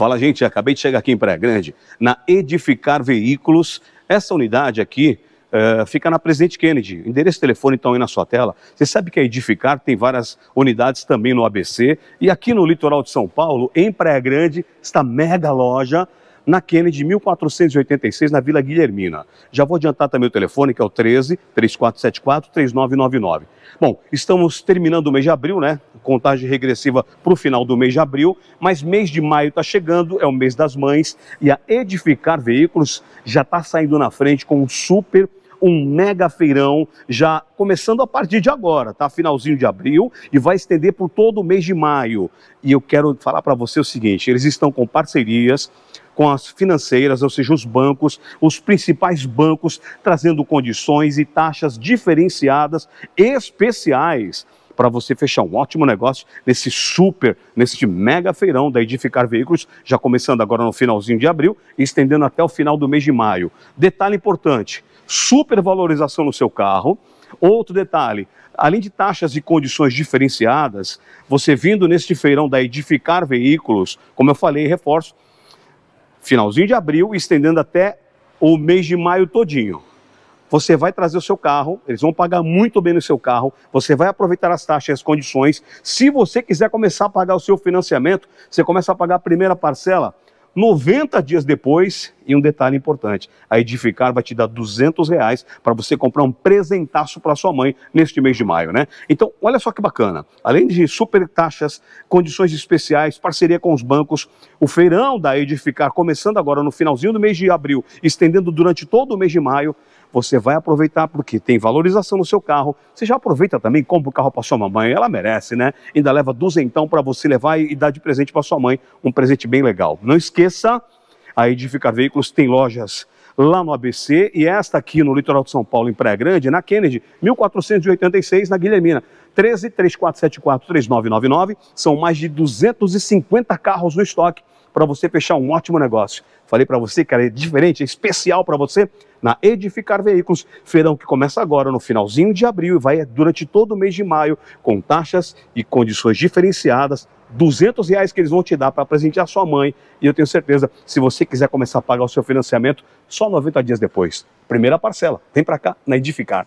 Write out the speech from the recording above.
Fala, gente, acabei de chegar aqui em Praia Grande, na Edificar Veículos. Essa unidade aqui uh, fica na Presidente Kennedy. Endereço telefone estão aí na sua tela. Você sabe que a Edificar tem várias unidades também no ABC. E aqui no litoral de São Paulo, em Praia Grande, está mega loja na Kennedy 1486, na Vila Guilhermina. Já vou adiantar também o telefone, que é o 13 3474 3999. Bom, estamos terminando o mês de abril, né? Contagem regressiva para o final do mês de abril, mas mês de maio está chegando, é o mês das mães, e a Edificar Veículos já está saindo na frente com um super um mega feirão já começando a partir de agora, tá? Finalzinho de abril e vai estender por todo o mês de maio. E eu quero falar para você o seguinte: eles estão com parcerias com as financeiras, ou seja, os bancos, os principais bancos, trazendo condições e taxas diferenciadas especiais para você fechar um ótimo negócio nesse super, nesse mega feirão da Edificar Veículos, já começando agora no finalzinho de abril e estendendo até o final do mês de maio. Detalhe importante: super valorização no seu carro. Outro detalhe, além de taxas e condições diferenciadas, você vindo neste feirão da Edificar Veículos, como eu falei, reforço, finalzinho de abril, estendendo até o mês de maio todinho. Você vai trazer o seu carro, eles vão pagar muito bem no seu carro, você vai aproveitar as taxas e as condições. Se você quiser começar a pagar o seu financiamento, você começa a pagar a primeira parcela 90 dias depois e um detalhe importante: a Edificar vai te dar 200 reais para você comprar um presentaço para sua mãe neste mês de maio, né? Então, olha só que bacana. Além de super taxas, condições especiais, parceria com os bancos, o feirão da Edificar, começando agora no finalzinho do mês de abril, estendendo durante todo o mês de maio, você vai aproveitar porque tem valorização no seu carro. Você já aproveita também, compra o carro para sua mamãe, ela merece, né? Ainda leva duzentão para você levar e dar de presente para sua mãe, um presente bem legal. Não esqueça a Edifica Veículos tem lojas lá no ABC e esta aqui no litoral de São Paulo, em Praia Grande, na Kennedy, 1486, na Guilhermina. 13 3474 3999. São mais de 250 carros no estoque para você fechar um ótimo negócio. Falei para você, que é diferente, é especial para você na Edificar Veículos, feirão que começa agora no finalzinho de abril e vai é durante todo o mês de maio com taxas e condições diferenciadas 200 reais que eles vão te dar para presentear sua mãe. E eu tenho certeza, se você quiser começar a pagar o seu financiamento, só 90 dias depois. Primeira parcela, vem para cá na Edificar.